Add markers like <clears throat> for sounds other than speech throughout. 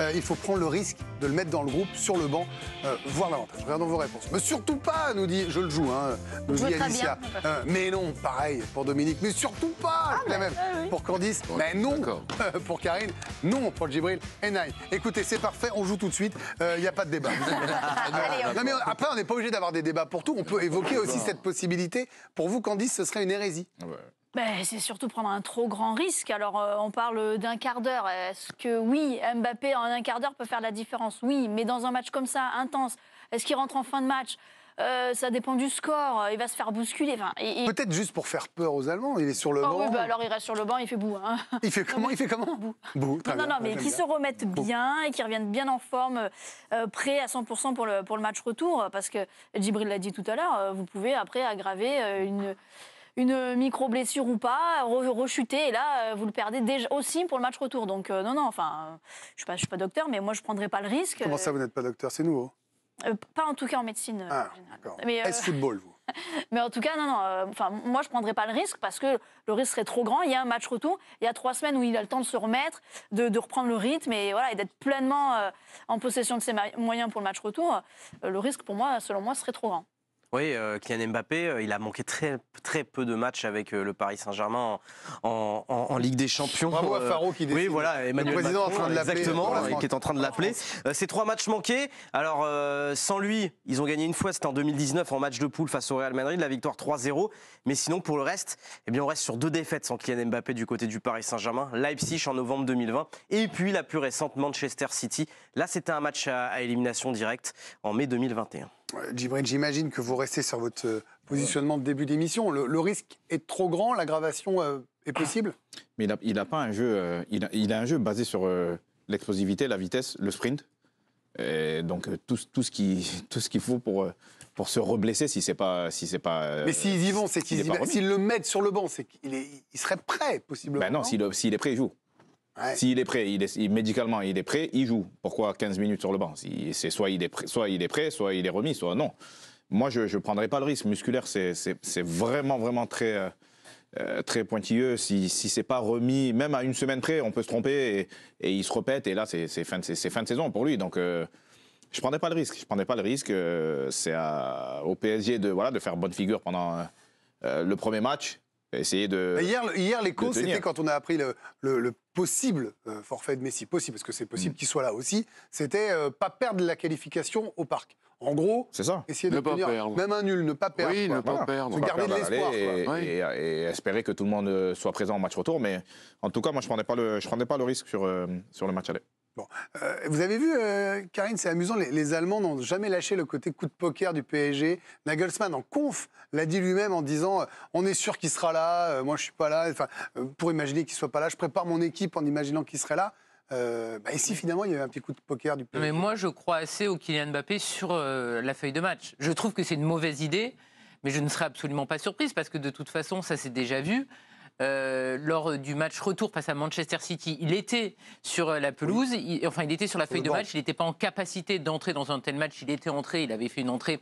Euh, il faut prendre le risque de le mettre dans le groupe, sur le banc, euh, voir l'avantage. Regardons vos réponses. Mais surtout pas, nous dit, je le joue, hein, nous dit Alicia. Euh, mais non, pareil pour Dominique. Mais surtout pas, ah, bah, même. Pour Candice, mais non. <laughs> pour Karine, non. Pour Djibril, et Écoutez, c'est parfait, on joue tout de suite. Il n'y a pas de débat. <laughs> après, on n'est pas obligé d'avoir des débats pour tout. On peut évoquer aussi cette possibilité. Pour vous, Candice, ce serait une hérésie. Ben, c'est surtout prendre un trop grand risque. Alors, euh, on parle d'un quart d'heure. Est-ce que oui, Mbappé en un quart d'heure peut faire la différence Oui, mais dans un match comme ça, intense, est-ce qu'il rentre en fin de match euh, ça dépend du score, il va se faire bousculer. et, Peut-être juste pour faire peur aux Allemands, il est sur le oh, banc. Bah, alors il reste sur le banc, il fait boue. Hein. Il fait comment Il fait comment Boue. non, non, mais qu'ils se remettent bien et qu'ils reviennent bien en forme, euh, prêts à 100% pour le, pour le match retour, parce que Djibril l'a dit tout à l'heure, euh, vous pouvez après aggraver une une micro-blessure ou pas, rechuter, et là, euh, vous le perdez déjà aussi pour le match retour. Donc, euh, non, non, enfin, euh, je ne suis, pas docteur, mais moi, je ne prendrai pas le risque. Comment ça, vous n'êtes pas docteur C'est nouveau Pas en tout cas en médecine. Ah, mais football vous <laughs> mais en tout cas, non, non. Enfin, moi, je ne prendrais pas le risque parce que le risque serait trop grand. Il y a un match retour. Il y a trois semaines où il a le temps de se remettre, de, reprendre le rythme et, voilà, d'être pleinement en possession de ses moyens pour le match retour. le risque, pour moi, selon moi, serait trop grand. Oui, euh, Kylian Mbappé, euh, il a manqué très, très peu de matchs avec euh, le Paris Saint-Germain en, Ligue des Champions. Bravo à Faro qui décide. Oui, voilà, le président en train de exactement, qui est en train de l'appeler. ces trois matchs manqués. Alors, sans lui, ils ont gagné une fois, c'était en 2019 en match de poule face au Real Madrid, la victoire 3-0. Mais sinon, pour le reste, eh bien, on reste sur deux défaites sans Kylian Mbappé du côté du Paris Saint-Germain. Leipzig en novembre 2020 et puis la plus récente Manchester City. Là, c'était un match à élimination directe en mai 2021. Djibril, j'imagine que vous restez sur votre euh, positionnement de début d'émission. Le, risque est trop grand, l'aggravation euh, est possible Mais il a, pas un jeu, euh, il, a, un jeu basé sur l'explosivité, la vitesse, le sprint. donc tout, tout, ce qui, <laughs> tout ce qu'il faut pour, pour se reblesser si c'est pas si c'est pas. Mais s'ils y vont, c'est qu'ils s'ils le mettent sur le banc, c'est qu'il il serait prêt possiblement. Ben non, s'il est prêt, il joue. S'il est prêt, il est, médicalement il est prêt, il joue. Pourquoi 15 minutes sur le banc C'est soit il est prêt, soit il est remis, soit non. Moi, je ne prendrai pas le risque. Musculaire, c'est vraiment, vraiment très, euh, euh, très pointilleux. Si, si c'est pas remis, même à une semaine près, on peut se tromper et, il se répète. Et là, c'est fin, de saison pour lui. Donc, euh, je ne prendrai pas le risque. Je prendrai pas le risque. c'est au PSG de faire bonne figure pendant le premier match essayer de. Hier, hier l'écho, c'était quand on a appris le, possible euh, forfait de Messi, possible, parce que c'est possible mm. qu'il soit là aussi, c'était euh, pas perdre la qualification au parc. En gros, c'est ça. essayer de pas perdre. même un nul, ne pas perdre. Oui, ne pas perdre. Se garder de l'espoir. Et, espérer que tout le monde euh, soit présent au match retour. Mais en tout cas, moi, je ne prenais, pas le, je prenais pas le risque sur, sur le match aller. Bon. Euh, vous avez vu, euh, Karine, c'est amusant, les, les Allemands n'ont jamais lâché le côté coup de poker du PSG. Nagelsmann, en conf, l'a dit lui-même en disant euh, On est sûr qu'il sera là, moi je suis pas là. Enfin, pour imaginer qu'il soit pas là, je prépare mon équipe en imaginant qu'il serait là. Bah, et si finalement il y avait un petit coup de poker du PSG Mais moi je crois assez au Kylian Mbappé sur la feuille de match. Je trouve que c'est une mauvaise idée, mais je ne serais absolument pas surprise parce que de toute façon, ça s'est déjà vu. Euh, lors du match retour face à Manchester City. Il était sur euh, la pelouse, enfin il était sur la feuille de match, il n'était pas en capacité d'entrer dans un tel match, il était entré, il avait fait une entrée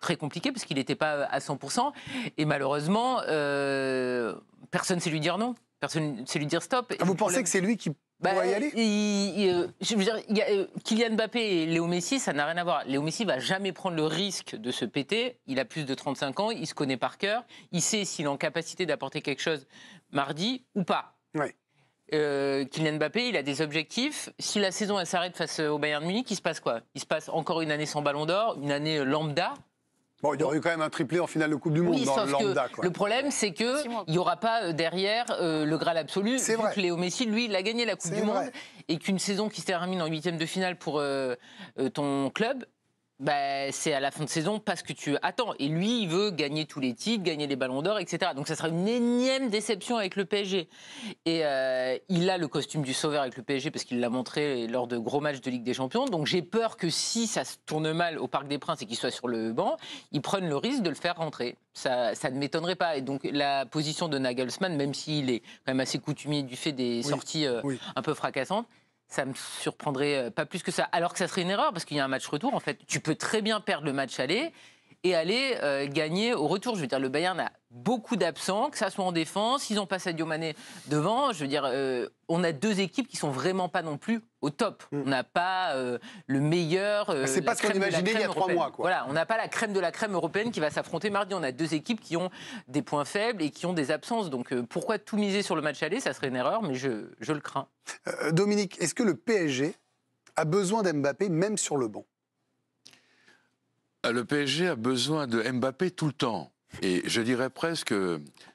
très compliquée parce qu'il n'était pas à 100%, et malheureusement, euh, personne ne sait lui dire non. Personne ne sait lui dire stop. Ah, vous pensez que c'est lui qui bah, euh, je veux dire, euh, Kylian Mbappé et Léo Messi, ça n'a rien à voir. Léo Messi va jamais prendre le risque de se péter. Il a plus de 35 ans, il se connaît par cœur, il sait s'il est en capacité d'apporter quelque chose mardi ou pas. Ouais. Euh, Kylian Mbappé, il a des objectifs. Si la saison s'arrête face au Bayern Munich, il se passe quoi Il se passe encore une année sans Ballon d'Or, une année lambda. Bon, il y aurait eu quand même un triplé en finale de Coupe du Monde dans le Le problème, c'est qu'il n'y aura pas euh, derrière euh, le Graal absolu. C'est vrai. Que Léo Messi, lui, il a gagné la Coupe du Monde. Et qu'une saison qui se termine en huitième de finale pour euh, ton club, bah, c'est à la fin de saison parce que tu attends. Et lui, il veut gagner tous les titres, gagner les ballons d'or, etc. Donc ça sera une énième déception avec le PSG. Et euh, il a le costume du sauveur avec le PSG parce qu'il l'a montré lors de gros matchs de Ligue des Champions. Donc j'ai peur que si ça se tourne mal au Parc des Princes et qu'il soit sur le banc, ils prennent le risque de le faire rentrer. Ça, ne m'étonnerait pas. Et donc la position de Nagelsmann, même s'il est quand même assez coutumier du fait des sorties euh, un peu fracassantes, ça me surprendrait euh, pas plus que ça. Alors que ça serait une erreur, parce qu'il y a un match retour, en fait. Tu peux très bien perdre le match aller et aller euh, gagner au retour. Je veux dire, le Bayern a beaucoup d'absents, que ça soit en défense, ils ont pas Sadio Mané devant. Je veux dire, euh, on a deux équipes qui sont vraiment pas non plus au top. Mm. On n'a pas euh, le meilleur. c'est pas ce qu'on imaginait il y a trois mois. Voilà, on n'a pas la crème de la crème européenne qui va s'affronter mardi. On a deux équipes qui ont des points faibles et qui ont des absences. Donc pourquoi tout miser sur le match aller Ça serait une erreur, mais je, je le crains. Dominique, est-ce que le PSG a besoin d'Mbappé même sur le banc le PSG a besoin de Mbappé tout le temps. Et je dirais presque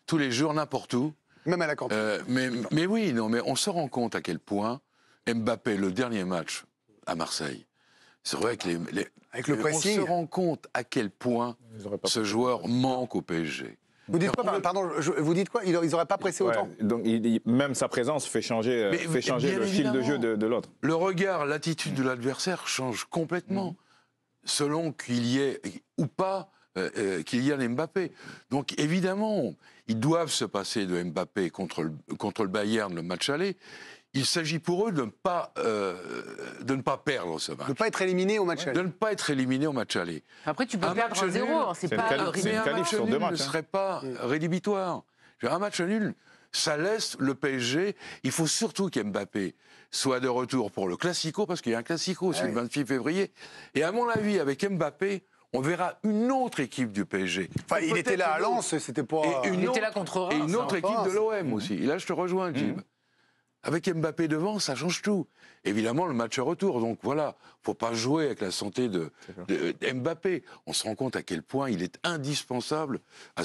tous les jours, n'importe où. Même à la campagne. Euh, mais, oui, non, mais on se rend compte à quel point Mbappé, le dernier match à Marseille, c'est vrai que les, Avec le pressing, on se rend compte à quel point ce joueur manque au PSG. Vous dites quoi Pardon, je, vous dites quoi Ils n'auraient pas pressé autant. donc il, même sa présence fait changer, euh, fait changer le style de jeu de, l'autre. Le regard, l'attitude de l'adversaire change complètement. Mm selon qu'il y ait ou pas euh, euh un Mbappé. Donc évidemment, ils doivent se passer de Mbappé contre le, contre le Bayern le match aller. Il s'agit pour eux de ne pas, euh, de ne pas perdre ce match. De ne pas être éliminé au match aller. De ne pas être éliminé au match aller. Après, tu peux perdre en zéro. Hein, c'est pas un match nul ne hein. serait pas rédhibitoire. Un match nul, ça laisse le PSG. Il faut surtout qu'Mbappé soit de retour pour le Classico, parce qu'il y a un Classico, c'est ah le 26 février. Et à mon avis, avec Mbappé, on verra une autre équipe du PSG. Enfin, il était là à Lens, c'était pour. une il autre, était là contre Et une autre hein. équipe de l'OM aussi. Et là, je te rejoins, Jim. Mm. Avec Mbappé devant, ça change tout évidemment le match retour. Donc voilà, faut pas jouer avec la santé de, Mbappé. On se rend compte à quel point il est indispensable à,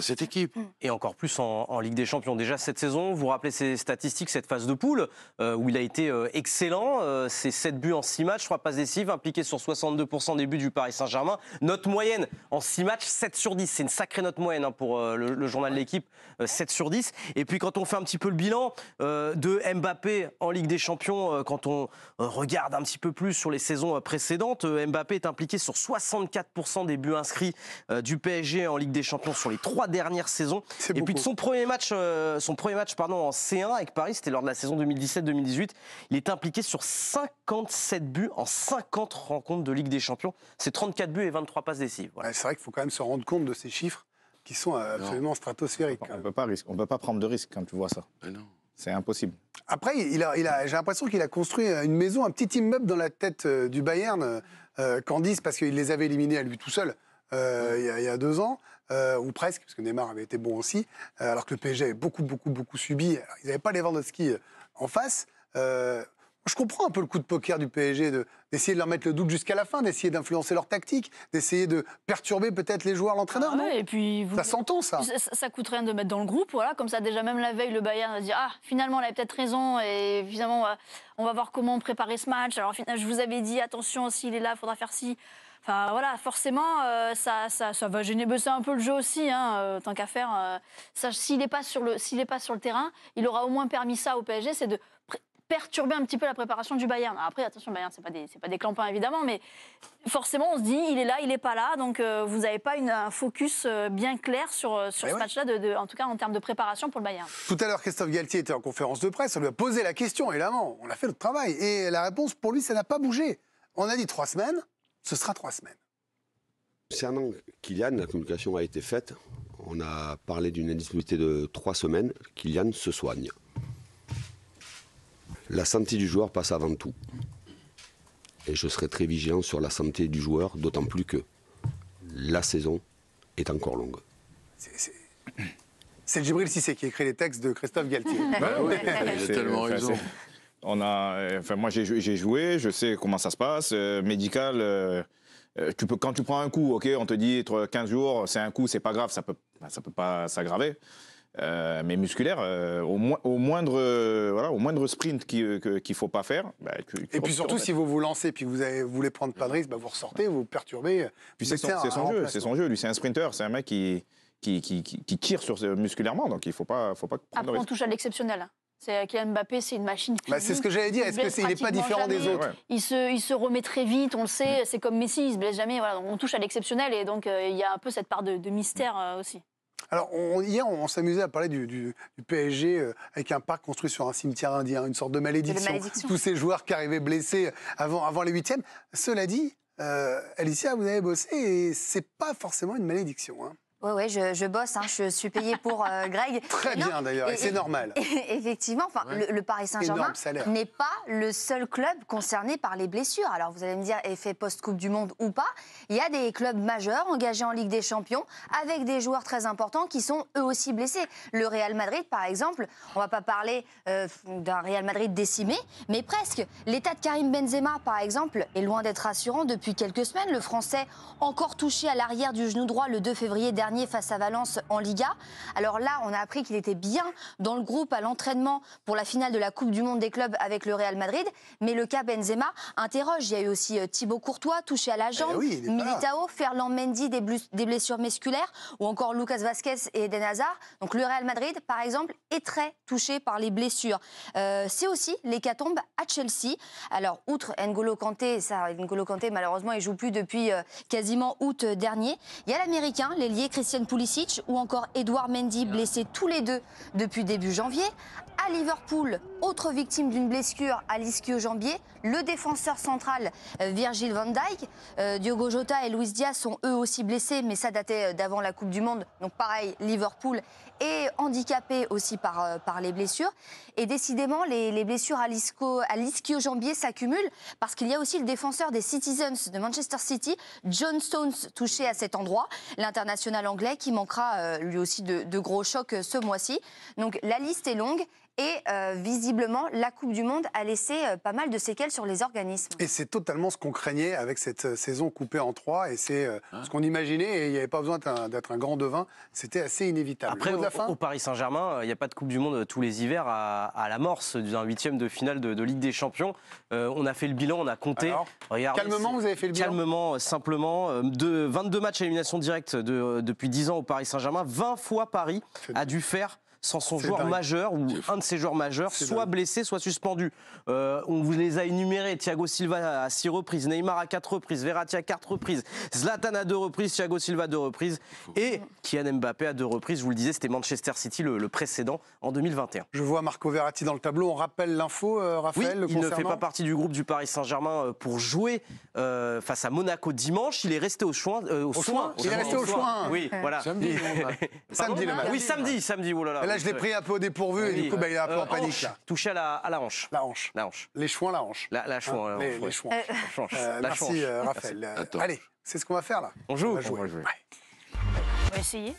cette équipe. Mm. Et encore plus en, Ligue des Champions. Déjà cette saison, vous, rappelez ces statistiques, cette phase de poule, euh, où il a été euh, excellent. C'est euh, ses 7 buts en 6 matchs, 3 passes décisives, impliqué sur 62% des buts du Paris Saint-Germain. Note moyenne en 6 matchs, 7 sur 10. C'est une sacrée note moyenne hein, pour le, le, journal de l'équipe, 7 sur 10. Et puis quand on fait un petit peu le bilan de Mbappé en Ligue des Champions, quand on euh, regarde un petit peu plus sur les saisons euh, précédentes, euh, Mbappé est impliqué sur 64% des buts inscrits du PSG en Ligue des Champions sur les trois dernières saisons. Et puis de son premier match, son premier match pardon, en C1 avec Paris, c'était lors de la saison 2017-2018, il est impliqué sur 57 buts en 50 rencontres de Ligue des Champions. C'est 34 buts et 23 passes décisives. c'est vrai qu'il faut quand même se rendre compte de ces chiffres qui sont absolument stratosphériques. On ne peut, pas, prendre de risques quand tu vois ça. non. C'est impossible. Après, j'ai l'impression qu'il a construit une maison, un petit immeuble dans la tête euh, du Bayern, euh, euh, Candice, parce qu'il les avait éliminés à lui tout seul il, y a, deux ans, ou presque, parce que Neymar avait été bon aussi, alors que le PSG avait beaucoup, beaucoup, beaucoup subi. ils n'avaient pas les Lewandowski en face je comprends un peu le coup de poker du PSG, d'essayer de, leur mettre le doute jusqu'à la fin, d'essayer d'influencer leur tactique, d'essayer de perturber peut-être les joueurs, l'entraîneur. Ah et puis ça s'entend ça. ça. coûte rien de mettre dans le groupe, voilà. Comme ça, déjà même la veille, le Bayern a dire ah finalement, elle avait peut-être raison et évidemment on va, voir comment préparer ce match. Alors je vous avais dit attention, s'il est là, il faudra faire ci. Enfin voilà, forcément, euh, ça, ça, va gêner bosser un peu le jeu aussi, hein, euh, tant qu'à faire. Euh, s'il n'est pas, sur le, pas sur le terrain, il aura au moins permis ça au PSG, c'est de perturber un petit peu la préparation du Bayern. après, attention, Bayern, ce n'est pas, des, pas clampins, évidemment, mais forcément, on se dit, il est là, il n'est pas là. Donc, euh, vous n'avez pas un focus euh, bien clair sur, euh, sur ce match-là, en tout cas en termes de préparation pour le Bayern. Tout à l'heure, Christophe Galtier était en conférence de presse. On lui a posé la question, évidemment. On a fait notre travail. Et la réponse, pour lui, ça n'a pas bougé. On a dit trois semaines, ce sera trois semaines. Concernant Kylian, la communication a été faite. On a parlé d'une indisponibilité de trois semaines. Kylian se soigne la santé du joueur passe avant tout. Et je serai très vigilant sur la santé du joueur, d'autant plus que la saison est encore longue. C'est <clears throat> le Sissé qui écrit les textes de Christophe Galtier. j'ai <laughs> bah <laughs> tellement raison. On a, euh, enfin, moi, j'ai joué, je sais comment ça se passe. Euh, médical, euh, tu peux, quand tu prends un coup, ok, on te dit 15 jours, c'est un coup, c'est pas grave, ça peut, ça peut pas s'aggraver. Euh, mais musculaire, euh, au, au, moindre, au moindre sprint euh, qu'il ne faut pas faire. Bah, et puis surtout, si vous vous lancez puis que vous, ne voulez prendre pas de risque, bah, vous ressortez, vous perturbez. c'est son, jeu, c'est son jeu. Lui, c'est un sprinter, c'est un mec qui, qui, tire sur, musculairement, donc il ne faut pas, faut pas Après, on touche à l'exceptionnel. C'est Kylian Mbappé, c'est une machine. Bah, c'est ce que j'allais dire. Est-ce qu'il n'est pas différent des autres il, se, remet très vite, on le sait. Mm. C'est comme Messi, il se blesse jamais. on touche à l'exceptionnel et donc il y a un peu cette part de, mystère aussi. Alors, on, hier, on, s'amusait à parler du, PSG euh, avec un parc construit sur un cimetière indien, une sorte de malédiction. Tous ces joueurs qui arrivaient blessés avant, avant les huitièmes. Cela dit, euh, Alicia, vous avez bossé et c'est pas forcément une malédiction. Hein. Oui, ouais, je, bosse, hein, je suis payé pour euh, <laughs> Greg. Très bien d'ailleurs, et, c'est normal. <laughs> effectivement, le, Paris Saint-Germain n'est pas le seul club concerné par les blessures. Alors vous allez me dire, effet post-Coupe du Monde ou pas, il y a des clubs majeurs engagés en Ligue des Champions avec des joueurs très importants qui sont eux aussi blessés. Le Real Madrid, par exemple, on va pas parler euh, d'un Real Madrid décimé, mais presque. L'état de Karim Benzema, par exemple, est loin d'être rassurant depuis quelques semaines. Le Français, encore touché à l'arrière du genou droit le 2 février dernier, face à Valence en Liga. Alors là, on a appris qu'il était bien dans le groupe à l'entraînement pour la finale de la Coupe du Monde des clubs avec le Real Madrid. Mais le cas Benzema interroge. Il y a eu aussi euh, Thibaut Courtois, touché à la eh jambe, Militao, Ferland Mendy, des, blessures musculaires, ou encore Lucas Vazquez et Eden Hazard. Donc le Real Madrid, par exemple, est très touché par les blessures. Euh, c'est aussi l'hécatombe à Chelsea. Alors, outre N'Golo Kanté, ça, N'Golo Kanté, malheureusement, il joue plus depuis euh, quasiment août dernier. Il y a l'Américain, l'ailier Christian Christian Pulisic ou encore Edouard Mendy, blessés tous les deux depuis début janvier à Liverpool. Autre victime d'une blessure à l'ischio-jambier, le défenseur central euh, Virgil van Dijk. Euh, Diogo Jota et Luis Diaz sont eux aussi blessés, mais ça datait euh, d'avant la Coupe du Monde. Donc pareil, Liverpool est handicapé aussi par, par les blessures. Et décidément, les, blessures à l'ischio-jambier s'accumulent parce qu'il y a aussi le défenseur des Citizens de Manchester City, John Stones, touché à cet endroit. L'international anglais qui manquera lui aussi de, de gros chocs ce mois-ci. Donc la liste est longue et euh, visiblement, la Coupe du Monde a laissé euh, pas mal de séquelles sur les organismes. Et c'est totalement ce qu'on craignait avec cette euh, saison coupée en trois. Et c'est hein ce qu'on imaginait. Et il n'y avait pas besoin d'être un, grand devin. C'était assez inévitable. Après, au, Paris Saint-Germain, il n'y a pas de Coupe du Monde tous les hivers à, l'amorce d'un huitième de finale de, Ligue des Champions. on a fait le bilan, on a compté. calmement, vous avez fait le bilan Calmement, simplement. De 22 matchs à élimination directe depuis 10 ans au Paris Saint-Germain, 20 fois Paris a dû faire sans son joueur majeur ou un de ses joueurs majeurs soit blessé, soit suspendu. Euh, on vous les a énumérés. Thiago Silva à six reprises, Neymar à quatre reprises, Verratti à quatre reprises, Zlatan à deux reprises, Thiago Silva à deux reprises et Kylian Mbappé à deux reprises. Je vous le disais, c'était Manchester City le, précédent en 2021. Je vois Marco Verratti dans le tableau. On rappelle l'info, euh, Raphaël oui, Il ne fait pas partie du groupe du Paris Saint-Germain euh, pour jouer face à Monaco dimanche. Il est resté au choix. au, soin. Il est resté au, soin. Oui, voilà. Samedi, <laughs> samedi le ah match. Oui, samedi, samedi. voilà oh je l'ai pris un peu au dépourvu et du coup, bah, il est un peu euh, en panique. Touché à la hanche. La hanche. La hanche. Les chouins, la hanche. La chouin. Les chouins. Merci, Raphaël. Allez, c'est ce qu'on va faire là. On joue. On va essayer.